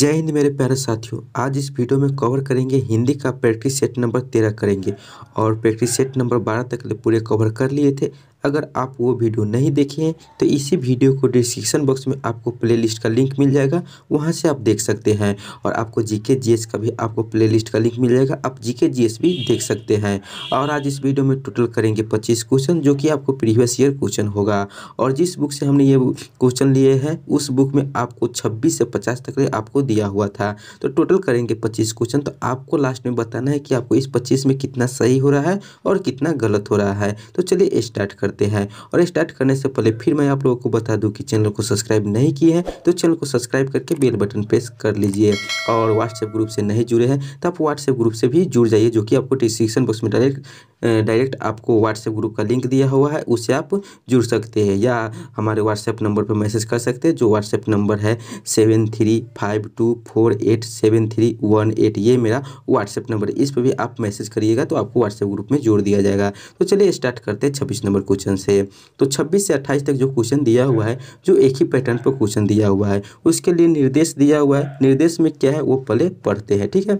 जय हिंद मेरे प्यारे साथियों आज इस वीडियो में कवर करेंगे हिंदी का प्रैक्टिस सेट नंबर तेरह करेंगे और प्रैक्टिस सेट नंबर बारह तक पूरे कवर कर लिए थे अगर आप वो वीडियो नहीं देखे हैं तो इसी वीडियो को डिस्क्रिप्शन बॉक्स में आपको प्लेलिस्ट का लिंक मिल जाएगा वहाँ से आप देख सकते हैं और आपको जीके जीएस का भी आपको प्लेलिस्ट का लिंक मिल जाएगा आप जीके जीएस भी देख सकते हैं और आज इस वीडियो में टोटल करेंगे पच्चीस क्वेश्चन जो कि आपको प्रीवियस ईयर क्वेश्चन होगा और जिस बुक से हमने ये क्वेश्चन लिए हैं उस बुक में आपको छब्बीस से पचास तक आपको दिया हुआ था तो टोटल करेंगे पच्चीस क्वेश्चन तो आपको लास्ट में बताना है कि आपको इस पच्चीस में कितना सही हो रहा है और कितना गलत हो रहा है तो चलिए स्टार्ट कर करते हैं और स्टार्ट करने से पहले फिर मैं आप लोगों को बता दूं कि चैनल को सब्सक्राइब नहीं किए हैं तो चैनल को सब्सक्राइब करके बेल बटन प्रेस कर लीजिए और व्हाट्सएप ग्रुप से नहीं जुड़े हैं तो आप व्हाट्सएप ग्रुप से भी जुड़ जाइए जो कि आपको डिस्क्रिप्शन बॉक्स में डायरेक्ट डायरेक्ट आपको व्हाट्सएप ग्रुप का लिंक दिया हुआ है उससे आप जुड़ सकते हैं या हमारे व्हाट्सएप नंबर पर मैसेज कर सकते हैं जो व्हाट्सएप नंबर है seven three five two four eight seven three one eight ये मेरा व्हाट्सएप नंबर है इस पर भी आप मैसेज करिएगा तो आपको व्हाट्सएप ग्रुप में जोड़ दिया जाएगा तो चलिए स्टार्ट करते हैं छब्बीस नंबर क्वेश्चन से तो छब्बीस से अट्ठाईस तक जो क्वेश्चन दिया हुआ है जो एक ही पैटर्न पर क्वेश्चन दिया हुआ है उसके लिए निर्देश दिया हुआ है निर्देश में क्या है वो पहले पढ़ते हैं ठीक है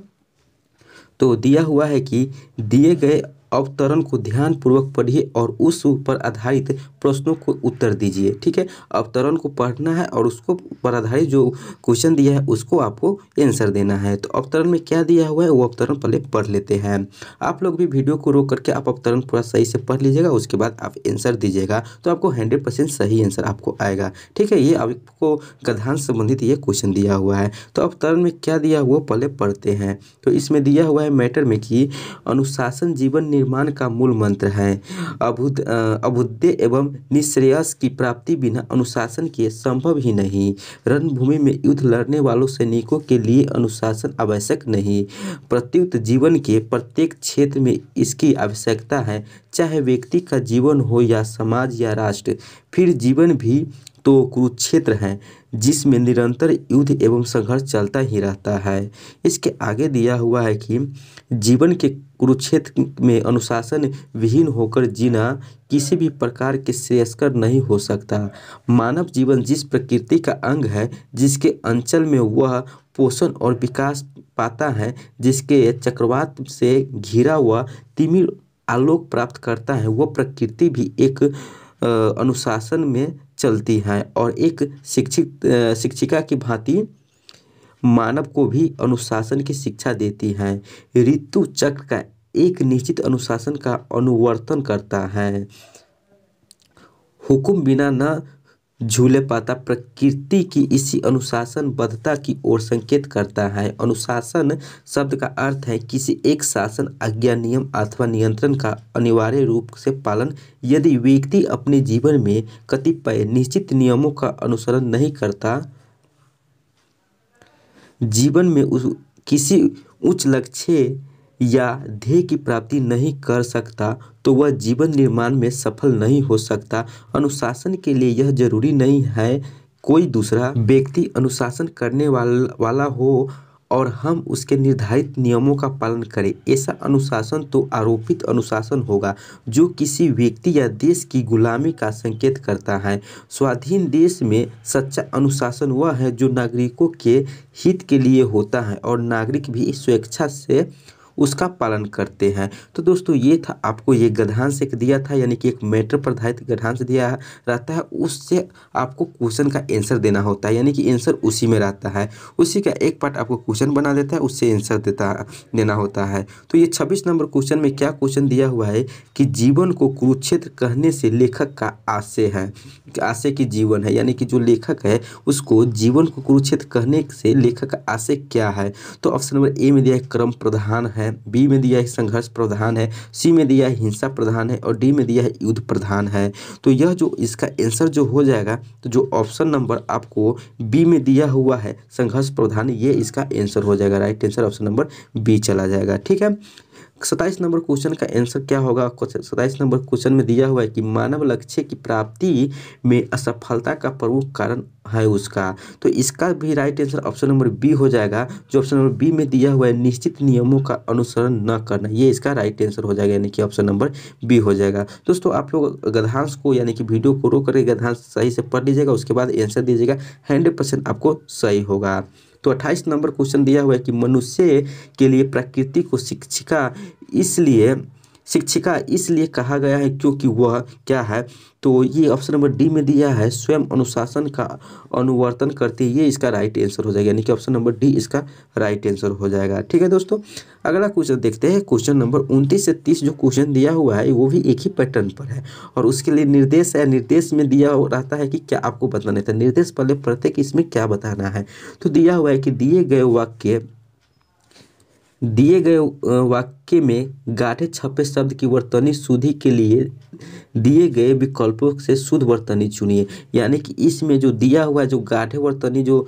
तो दिया हुआ है कि दिए गए अवतरण को ध्यानपूर्वक पढ़िए और उस पर आधारित प्रश्नों को उत्तर दीजिए ठीक है अवतरण को पढ़ना है और उसको पर आधारित जो क्वेश्चन दिया है उसको आपको आंसर देना है तो अवतरण में क्या दिया हुआ है वो अवतरण पहले पढ़ लेते हैं आप लोग भी वीडियो को रोक करके आप अवतरण पूरा सही से पढ़ लीजिएगा उसके बाद आप आंसर दीजिएगा तो आपको हंड्रेड परसेंट सही आंसर आपको आएगा ठीक है ये आपको गधान संबंधित ये क्वेश्चन दिया हुआ है तो अवतरण में क्या दिया हुआ पहले पढ़ते हैं तो इसमें दिया हुआ है मैटर में कि अनुशासन जीवन निर्माण का मूल मंत्र है अभुद अभुद्य एवं निश्रेयस की प्राप्ति बिना अनुशासन के संभव ही नहीं रणभूमि में युद्ध लड़ने वालों सैनिकों के लिए अनुशासन आवश्यक नहीं प्रत्युत जीवन के प्रत्येक क्षेत्र में इसकी आवश्यकता है चाहे व्यक्ति का जीवन हो या समाज या राष्ट्र फिर जीवन भी तो कुरुक्षेत्र है जिसमें निरंतर युद्ध एवं संघर्ष चलता ही रहता है इसके आगे दिया हुआ है कि जीवन के कुरुक्षेत्र में अनुशासन विहीन होकर जीना किसी भी प्रकार के श्रेयस्कर नहीं हो सकता मानव जीवन जिस प्रकृति का अंग है जिसके अंचल में वह पोषण और विकास पाता है जिसके चक्रवात से घिरा हुआ तिमिर आलोक प्राप्त करता है वह प्रकृति भी एक अनुशासन में चलती हैं और एक शिक्षित शिक्षिका की भांति मानव को भी अनुशासन की शिक्षा देती हैं ऋतु चक्र का एक निश्चित अनुशासन का अनुवर्तन करता है हुक्म बिना न झूले पाता प्रकृति की इसी अनुशासनबद्धता की ओर संकेत करता है अनुशासन शब्द का अर्थ है किसी एक शासन आज्ञा नियम अथवा नियंत्रण का अनिवार्य रूप से पालन यदि व्यक्ति अपने जीवन में कतिपय निश्चित नियमों का अनुसरण नहीं करता जीवन में उस किसी उच्च लक्ष्य या ध्येय की प्राप्ति नहीं कर सकता तो वह जीवन निर्माण में सफल नहीं हो सकता अनुशासन के लिए यह जरूरी नहीं है कोई दूसरा व्यक्ति अनुशासन करने वाल, वाला हो और हम उसके निर्धारित नियमों का पालन करें ऐसा अनुशासन तो आरोपित अनुशासन होगा जो किसी व्यक्ति या देश की गुलामी का संकेत करता है स्वाधीन देश में सच्चा अनुशासन वह है जो नागरिकों के हित के लिए होता है और नागरिक भी स्वेच्छा से उसका पालन करते हैं तो दोस्तों ये था आपको ये गधांश एक दिया था यानी कि एक मैटर पर आधारित गधांश दिया रहता है उससे आपको क्वेश्चन का आंसर देना होता है यानी कि आंसर उसी में रहता है उसी का एक पार्ट आपको क्वेश्चन बना देता है उससे आंसर देता देना होता है तो ये छब्बीस नंबर क्वेश्चन में क्या क्वेश्चन दिया हुआ है कि जीवन को कुरुक्षेत्र कहने से लेखक का आशय है आशय की जीवन है यानी कि जो लेखक है उसको जीवन को कुरुक्षेत्र कहने से लेखक का आशय क्या है तो ऑप्शन नंबर ए में दिया है क्रम प्रधान है है बी में दिया है संघर्ष प्रधान है सी में दिया है हिंसा प्रधान है और डी में दिया है युद्ध प्रधान है तो यह जो इसका आंसर जो हो जाएगा तो जो ऑप्शन नंबर आपको बी में दिया हुआ है संघर्ष प्रधान ये इसका आंसर हो जाएगा right answer option number B चला जाएगा ठीक है सताइस नंबर क्वेश्चन का आंसर क्या होगा सताइस नंबर क्वेश्चन में दिया हुआ है कि मानव लक्ष्य की प्राप्ति में असफलता का प्रमुख कारण है उसका तो इसका भी right answer option number B हो जाएगा जो ऑप्शन नंबर बी में दिया हुआ है निश्चित नियमों का अनुसरण न करना ये इसका राइट आंसर हो जाएगा यानी कि ऑप्शन नंबर बी हो जाएगा दोस्तों आप लोग गधांश को यानी कि वीडियो को रोक करके गधांश सही से पढ़ लीजिएगा उसके बाद आंसर दीजिएगा हंड्रेड आपको सही होगा तो अट्ठाईस नंबर क्वेश्चन दिया हुआ है कि मनुष्य के लिए प्रकृति को शिक्षिका इसलिए शिक्षिका इसलिए कहा गया है क्योंकि वह क्या है तो ये ऑप्शन नंबर डी में दिया है स्वयं अनुशासन का अनुवर्तन करते ये इसका राइट आंसर हो जाएगा यानी कि ऑप्शन नंबर डी इसका राइट आंसर हो जाएगा ठीक है दोस्तों अगला क्वेश्चन देखते हैं क्वेश्चन नंबर उनतीस से तीस जो क्वेश्चन दिया हुआ है वो भी एक ही पैटर्न पर है और उसके लिए निर्देश है निर्देश में दिया रहता है कि क्या आपको बताना था तो निर्देश पहले प्रत्येक इसमें क्या बताना है तो दिया हुआ है कि दिए गए वाक्य दिए गए वाक्य में गाढ़े छपे शब्द की वर्तनी शुद्धि के लिए दिए गए विकल्पों से शुद्ध वर्तनी चुनिए यानी कि इसमें जो दिया हुआ जो गाढ़े वर्तनी जो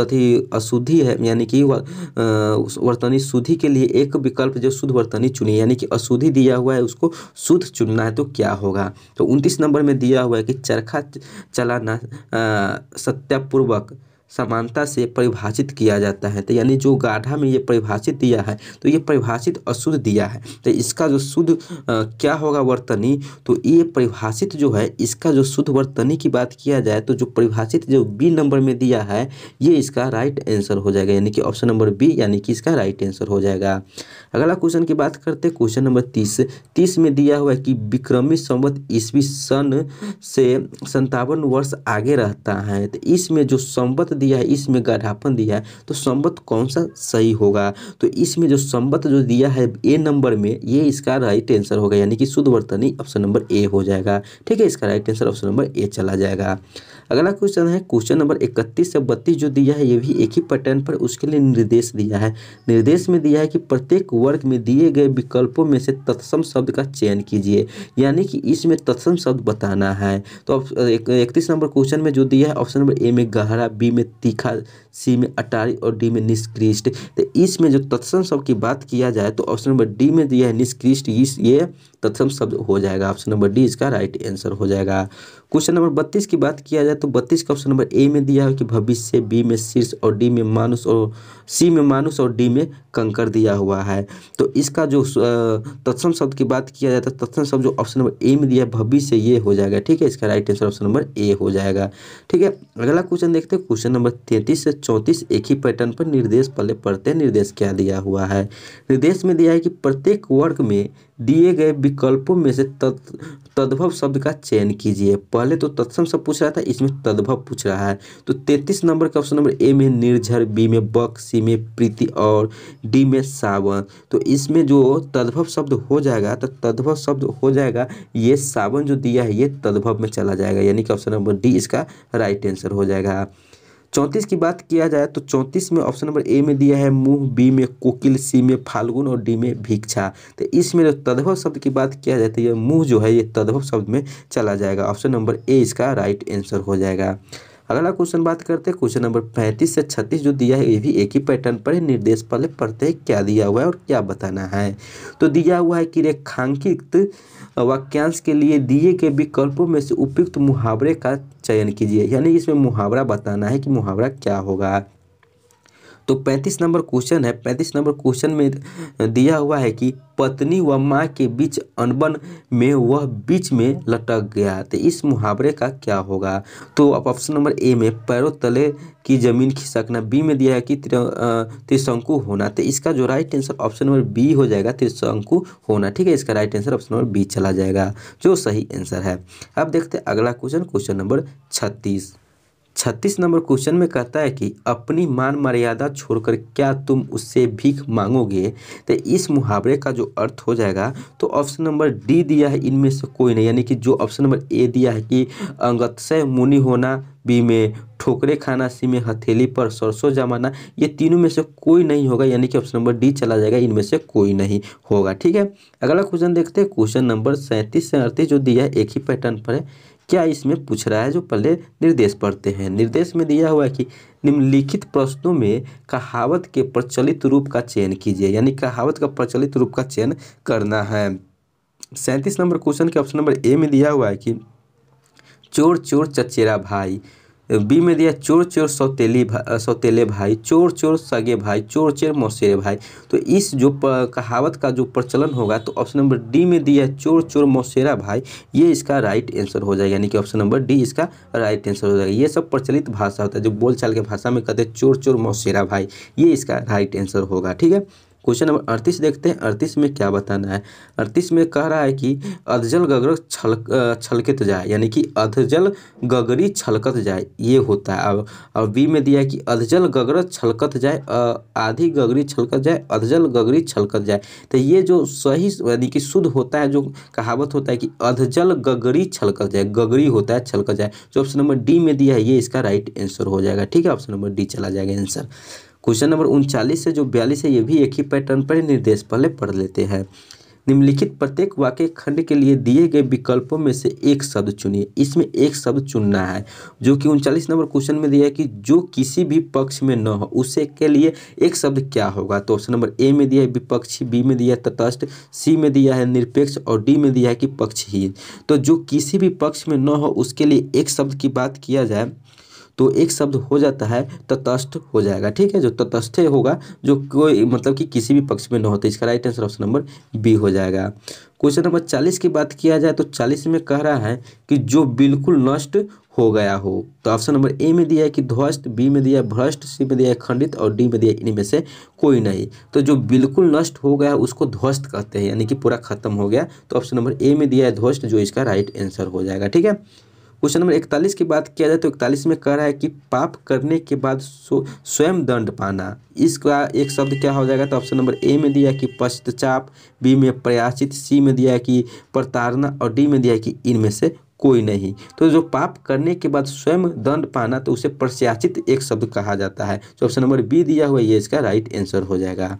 अथी अशुद्धि है यानी कि वर्तनी शुद्धि के लिए एक विकल्प जो शुद्ध वर्तनी चुनिए यानी कि अशुद्धि दिया हुआ है उसको शुद्ध चुनना है तो क्या होगा तो उनतीस नंबर में दिया हुआ है कि चरखा चलाना सत्यापूर्वक समानता से परिभाषित किया जाता है तो यानी जो गाढ़ा में ये परिभाषित दिया है तो ये परिभाषित अशुद्ध दिया है तो इसका जो शुद्ध क्या होगा वर्तनी तो ये परिभाषित जो है इसका जो शुद्ध वर्तनी की बात किया जाए तो जो परिभाषित जो बी नंबर में दिया है ये इसका राइट आंसर हो जाएगा यानी कि ऑप्शन नंबर बी यानी कि इसका राइट आंसर हो जाएगा अगला क्वेश्चन की बात करते हैं क्वेश्चन नंबर तीस तीस में दिया हुआ है कि विक्रमी संवत ईस्वी सन से संतावन वर्ष आगे रहता है तो इसमें जो संवत दिया है इसमें गढ़ापन दिया है तो संबत कौन सा सही होगा तो इसमें जो संबत जो दिया है ए नंबर में ये इसका राइट आंसर होगा यानी कि शुद्ध वर्तनी ऑप्शन नंबर ए हो जाएगा ठीक है इसका right answer option number A चला जाएगा अगला क्वेश्चन है क्वेश्चन नंबर इकतीस से बत्तीस जो दिया है ये भी एक ही पैटर्न पर उसके लिए निर्देश दिया है निर्देश में दिया है कि प्रत्येक वर्ग में दिए गए विकल्पों में से तत्सम शब्द का चयन कीजिए यानी कि इसमें तत्सम शब्द बताना है तो इकतीस नंबर क्वेश्चन में जो दिया है ऑप्शन नंबर ए में गहरा बी में तीखा सी में अटारी और डी में निष्कृष्ट तो इसमें जो तत्सम शब्द की बात किया जाए तो ऑप्शन नंबर डी में दिया यह निष्कृष्ट इस ये तत्सम शब्द हो जाएगा ऑप्शन नंबर डी इसका राइट आंसर हो जाएगा क्वेश्चन नंबर बत्तीस की बात किया जाए तो बत्तीस का ऑप्शन नंबर ए में दिया है कि भविष्य बी में शीर्ष और डी में मानुष और सी में मानुष और डी में कंकर दिया हुआ है तो इसका जो तत्सम शब्द की बात किया जाए तो तत्सम शब्द जो ऑप्शन नंबर ए में दिया है भविष्य ये हो जाएगा ठीक है इसका right answer option number A हो जाएगा ठीक है अगला क्वेश्चन देखते हैं क्वेश्चन नंबर तैंतीस से चौंतीस एक ही पैटर्न पर निर्देश पहले पढ़ते निर्देश क्या दिया हुआ है निर्देश में दिया है कि प्रत्येक वर्ग में दिए गए विकल्पों में से तद तद्भव शब्द का चयन कीजिए पहले तो तत्सम शब्द पूछ रहा था इसमें तद्भव पूछ रहा है तो तैंतीस नंबर का ऑप्शन नंबर ए में निर्झर बी में बक सी में प्रीति और डी में सावन तो इसमें जो तद्भव शब्द हो जाएगा तो तद्भव शब्द हो जाएगा ये सावन जो दिया है ये तद्भव में चला जाएगा यानी कि ऑप्शन नंबर डी इसका राइट आंसर हो जाएगा चौंतीस की बात किया जाए तो चौंतीस में ऑप्शन नंबर ए में दिया है मुंह बी में कोकिल सी में फाल्गुन और डी में भिक्षा तो इसमें जो तद्भव शब्द की बात किया जाए तो यह मुंह जो है ये तद्भव शब्द में चला जाएगा ऑप्शन नंबर ए इसका राइट आंसर हो जाएगा अगला क्वेश्चन बात करते हैं क्वेश्चन नंबर पैंतीस से छत्तीस जो दिया है ये भी एक ही पैटर्न पर निर्देश पहले पढ़ते हैं क्या दिया हुआ है और क्या बताना है तो दिया हुआ है कि रेखांकित वाक्यांश के लिए दिए गए विकल्पों में से उपयुक्त मुहावरे का चयन कीजिए यानी इसमें मुहावरा बताना है कि मुहावरा क्या होगा तो पैंतीस नंबर क्वेश्चन है पैंतीस नंबर क्वेश्चन में दिया हुआ है कि पत्नी व माँ के बीच अनबन में वह बीच में लटक गया तो इस मुहावरे का क्या होगा तो अब ऑप्शन नंबर ए में पैरों तले की जमीन खिसकना बी में दिया है कि त्रिशंकु होना तो इसका जो right answer option number B हो जाएगा त्रिशंकु होना ठीक है इसका right answer option number B चला जाएगा जो सही आंसर है अब देखते हैं अगला क्वेश्चन क्वेश्चन नंबर छत्तीस छत्तीस नंबर क्वेश्चन में कहता है कि अपनी मान मर्यादा छोड़कर क्या तुम उससे भीख मांगोगे तो इस मुहावरे का जो अर्थ हो जाएगा तो ऑप्शन नंबर डी दिया है इनमें से कोई नहीं यानी कि जो ऑप्शन नंबर ए दिया है कि अंगतशय मुनि होना बी में ठोकरे खाना सी में हथेली पर सरसों जमाना ये तीनों में से कोई नहीं होगा यानी कि ऑप्शन नंबर डी चला जाएगा इनमें से कोई नहीं होगा ठीक है अगला क्वेश्चन देखते हैं क्वेश्चन नंबर सैंतीस से अड़तीस जो दिया है एक ही पैटर्न पर है क्या इसमें पूछ रहा है जो पहले निर्देश पढ़ते हैं निर्देश में दिया हुआ है कि निम्नलिखित प्रश्नों में कहावत के प्रचलित रूप का चयन कीजिए यानी कहावत का प्रचलित रूप का चयन करना है सैंतीस नंबर क्वेश्चन के ऑप्शन नंबर ए में दिया हुआ है कि चोर चोर चचेरा भाई बी में दिया चोर चोर सौतेली भा, सौतेले भाई चोर चोर सगे भाई चोर चोर मौसेरे भाई तो इस जो कहावत का जो प्रचलन होगा तो ऑप्शन नंबर डी में दिया चोर चोर मौसेरा भाई ये इसका राइट आंसर हो जाएगा यानी कि ऑप्शन नंबर डी इसका राइट आंसर हो जाएगा ये सब प्रचलित भाषा होता है जो बोलचाल के भाषा में कहते हैं चोर चोर मौसेरा भाई ये इसका राइट आंसर होगा ठीक है क्वेश्चन नंबर अड़तीस देखते हैं अड़तीस में क्या बताना है अड़तीस में कह रहा है कि अधजल गगर छल छलकत जाए यानी कि अधजल गगरी छलकत जाए ये होता है अब और बी में दिया है कि अधजल गगर छलकत जाए आधी गगरी छलकत जाए अधजल गगरी छलकत जाए तो ये जो सही यानी कि शुद्ध होता है जो कहावत होता है कि अधजल गगरी छलकत जाए गगरी होता है छलकत जाए जो ऑप्शन नंबर डी में दिया है ये इसका राइट आंसर हो जाएगा ठीक है ऑप्शन नंबर डी चला जाएगा आंसर क्वेश्चन नंबर उनचालीस से जो बयालीस है ये भी एक ही पैटर्न पर निर्देश पहले पढ़ लेते हैं निम्नलिखित प्रत्येक वाक्य खंड के लिए दिए गए विकल्पों में से एक शब्द चुनिए इसमें एक शब्द चुनना है जो कि उनचालीस नंबर क्वेश्चन में दिया है कि जो किसी भी पक्ष में न हो उसे के लिए एक शब्द क्या होगा तो ऑप्शन नंबर ए में दिया है विपक्षी बी में दिया है तटस्थ सी में दिया है निरपेक्ष और डी में दिया है कि पक्षहीन तो जो किसी भी पक्ष में न हो उसके लिए एक शब्द की बात किया जाए तो एक शब्द हो जाता है तटस्थ हो जाएगा ठीक है जो तटस्थ होगा जो कोई मतलब कि किसी भी पक्ष में न होता इसका right answer option number B हो जाएगा क्वेश्चन नंबर चालीस की बात किया जाए तो चालीस में कह रहा है कि जो बिल्कुल नष्ट हो गया हो तो ऑप्शन नंबर ए में दिया है कि ध्वस्त बी में दिया है भ्रष्ट सी में दिया है खंडित और डी में दिया इनमें से कोई नहीं तो जो बिल्कुल नष्ट हो गया उसको ध्वस्त कहते हैं यानी कि पूरा खत्म हो गया तो ऑप्शन नंबर ए में दिया है ध्वस्त जो इसका राइट आंसर हो जाएगा ठीक है क्वेश्चन नंबर इकतालीस की बात किया जाए तो इकतालीस में कह रहा है कि पाप करने के बाद स्वयं दंड पाना इसका एक शब्द क्या हो जाएगा तो ऑप्शन नंबर ए में दिया है कि पश्चाताप बी में प्रयाचित सी में दिया है कि प्रताड़ना और डी में दिया है कि इनमें से कोई नहीं तो जो पाप करने के बाद स्वयं दंड पाना तो उसे प्रत्याचित एक शब्द कहा जाता है जो ऑप्शन नंबर बी दिया हुआ ये इसका राइट आंसर हो जाएगा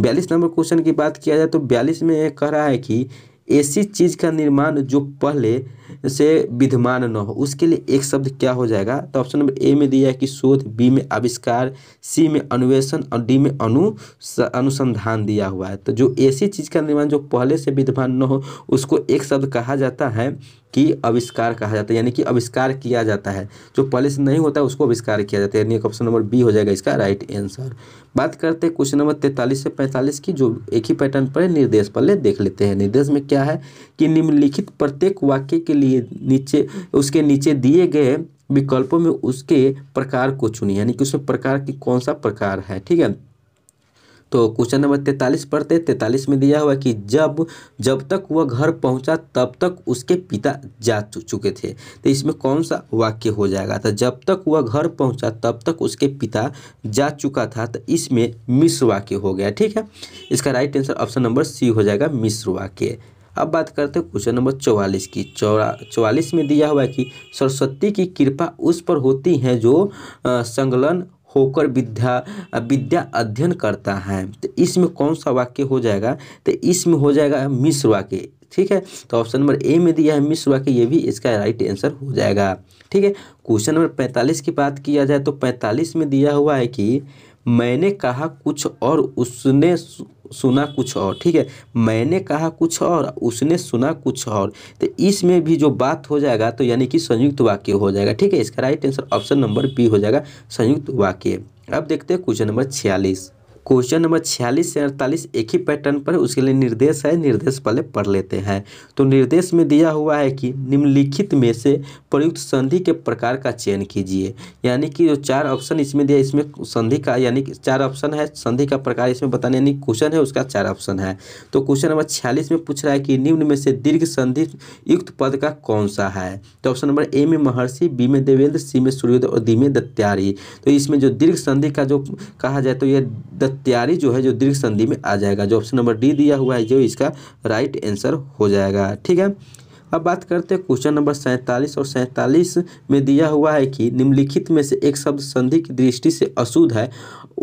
बयालीस नंबर क्वेश्चन की बात किया जाए तो बयालीस में कह रहा है कि ऐसी चीज़ का निर्माण जो पहले से विद्यमान न हो उसके लिए एक शब्द क्या हो जाएगा तो ऑप्शन नंबर ए में दिया है कि शोध बी में आविष्कार सी में अन्वेषण और डी में अनु अनुसंधान दिया हुआ है तो जो ऐसी चीज़ का निर्माण जो पहले से विद्यमान न हो उसको एक शब्द कहा जाता है कि आविष्कार कहा जाता है यानी कि आविष्कार किया जाता है जो पहले से नहीं होता उसको अविष्कार किया जाता है यानी ऑप्शन नंबर बी हो जाएगा इसका राइट आंसर बात करते हैं क्वेश्चन नंबर तैंतालीस से पैंतालीस की जो एक ही पैटर्न पर निर्देश पहले देख लेते हैं निर्देश में क्या है कि निम्नलिखित प्रत्येक वाक्य के लिए नीचे उसके नीचे दिए गए विकल्पों में उसके प्रकार को चुनिए यानी कि उसमें प्रकार की कौन सा प्रकार है ठीक है तो क्वेश्चन नंबर तैतालीस पढ़ते तैतालीस में दिया हुआ कि जब जब तक वह घर पहुंचा तब तक उसके पिता जा चुके थे तो इसमें कौन सा वाक्य हो जाएगा तो जब तक वह घर पहुंचा तब तक उसके पिता जा चुका था तो इसमें मिश्र वाक्य हो गया ठीक है इसका right answer option number C हो जाएगा मिश्र वाक्य अब बात करते हैं क्वेश्चन नंबर चौवालीस की चौरा चौवालीस में दिया हुआ है कि सरस्वती की कृपा उस पर होती है जो संगलन होकर विद्या विद्या अध्ययन करता है तो इसमें कौन सा वाक्य हो जाएगा तो इसमें हो जाएगा मिश्र वाक्य ठीक है तो ऑप्शन नंबर ए में दिया है मिश्र वाक्य ये भी इसका राइट आंसर हो जाएगा ठीक है क्वेश्चन नंबर पैंतालीस की बात किया जाए तो पैंतालीस में दिया हुआ है कि मैंने कहा कुछ और उसने सुना कुछ और ठीक है मैंने कहा कुछ और उसने सुना कुछ और तो इसमें भी जो बात हो जाएगा तो यानी कि संयुक्त वाक्य हो जाएगा ठीक है इसका right answer option number B हो जाएगा संयुक्त वाक्य अब देखते हैं क्वेश्चन नंबर छियालीस क्वेश्चन नंबर छियालीस से अड़तालीस एक ही पैटर्न पर उसके लिए निर्देश है निर्देश पहले पढ़ लेते हैं तो निर्देश में दिया हुआ है कि निम्नलिखित में से प्रयुक्त संधि के प्रकार का चयन कीजिए यानी कि जो चार ऑप्शन इसमें दिया इसमें संधि का यानी कि चार ऑप्शन है संधि का प्रकार इसमें बताने यानी क्वेश्चन है उसका चार ऑप्शन है तो क्वेश्चन नंबर छियालीस में पूछ रहा है कि निम्न में से दीर्घ संधि युक्त पद का कौन सा है तो ऑप्शन नंबर ए में महर्षि बी में देवेंद्र सी में सूर्योदय और डी में दत्यारी तो इसमें जो दीर्घ संधि का जो कहा जाए तो यह तैयारी जो है जो दीर्घ संधि में आ जाएगा जो ऑप्शन नंबर डी दिया हुआ है जो इसका राइट आंसर हो जाएगा ठीक है अब बात करते हैं क्वेश्चन नंबर सैंतालीस और सैंतालीस में दिया हुआ है कि निम्नलिखित में से एक शब्द संधि की दृष्टि से अशुद्ध है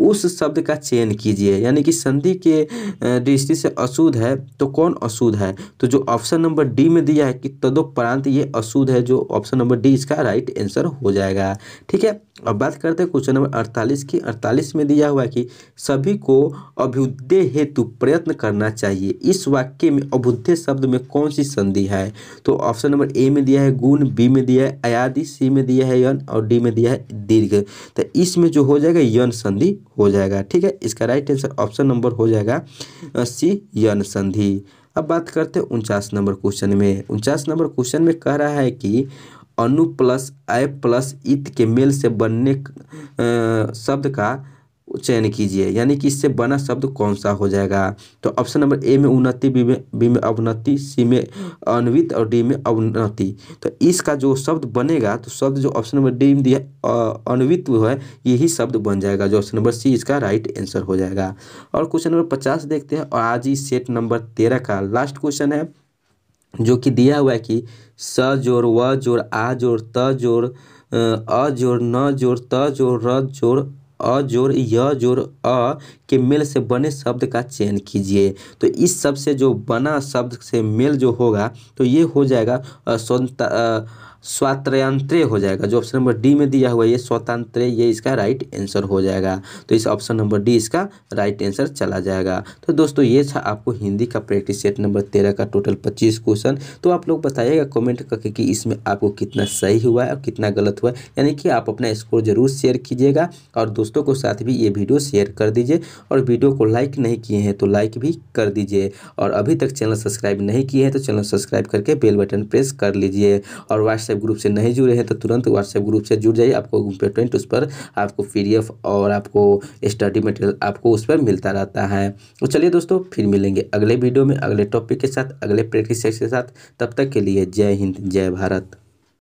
उस शब्द का चयन कीजिए यानी कि संधि के दृष्टि से अशुद्ध है तो कौन अशुद्ध है तो जो ऑप्शन नंबर डी में दिया है कि तदोपरांत ये अशुद्ध है जो ऑप्शन नंबर डी इसका राइट आंसर हो जाएगा ठीक है अब बात करते हैं क्वेश्चन नंबर अड़तालीस की अड़तालीस में दिया हुआ है कि सभी को अभ्युदय हेतु प्रयत्न करना चाहिए इस वाक्य में अभ्युदय शब्द में कौन सी संधि है तो ऑप्शन नंबर ए में दिया है गुण बी में दिया है अयादि सी में दिया है यन और डी में दिया है दीर्घ तो इसमें जो हो जाएगा यन संधि हो जाएगा ठीक है इसका राइट आंसर ऑप्शन नंबर हो जाएगा सी यन संधि अब बात करते हैं उनचास नंबर क्वेश्चन में उनचास नंबर क्वेश्चन में कह रहा है कि अनु प्लस आय प्लस इत के मेल से बनने शब्द का चयन कीजिए यानी कि इससे बना शब्द कौन सा हो जाएगा तो ऑप्शन नंबर ए में उन्नति बी में बी में अवनति सी में अन्वित और डी में अवनति तो इसका जो शब्द बनेगा तो शब्द जो ऑप्शन नंबर डी में दिया अन्वित है यही शब्द बन जाएगा जो ऑप्शन नंबर सी इसका राइट आंसर हो जाएगा और क्वेश्चन नंबर पचास देखते हैं और आज ही सेट नंबर तेरह का लास्ट क्वेश्चन है जो कि दिया हुआ है कि स जोर व जोर आ जोर त जोर अ जोर न जोर त जोर र जोर अ जोर य जोर अ के मेल से बने शब्द का चयन कीजिए तो इस शब्द से जो बना शब्द से मेल जो होगा तो ये हो जाएगा स्वंता स्वातंत्र हो जाएगा जो ऑप्शन नंबर डी में दिया हुआ ये स्वतंत्र ये इसका राइट आंसर हो जाएगा तो इस ऑप्शन नंबर डी इसका राइट आंसर चला जाएगा तो दोस्तों ये था आपको हिंदी का प्रैक्टिस सेट नंबर तेरह का टोटल पच्चीस क्वेश्चन तो आप लोग बताइएगा कमेंट करके कि इसमें आपको कितना सही हुआ है और कितना गलत हुआ है यानी कि आप अपना स्कोर जरूर शेयर कीजिएगा और दोस्तों को साथ भी ये वीडियो शेयर कर दीजिए और वीडियो को लाइक नहीं किए हैं तो लाइक भी कर दीजिए और अभी तक चैनल सब्सक्राइब नहीं किए हैं तो चैनल सब्सक्राइब करके बेल बटन प्रेस कर लीजिए और व्हाट्सएप व्हाट्सएप ग्रुप से नहीं जुड़े हैं तो तुरंत व्हाट्सएप ग्रुप से जुड़ जाइए आपको इम्पोर्टेंट उस पर आपको पी और आपको स्टडी मटेरियल आपको उस पर मिलता रहता है तो चलिए दोस्तों फिर मिलेंगे अगले वीडियो में अगले टॉपिक के साथ अगले प्रैक्टिस के साथ तब तक के लिए जय हिंद जय भारत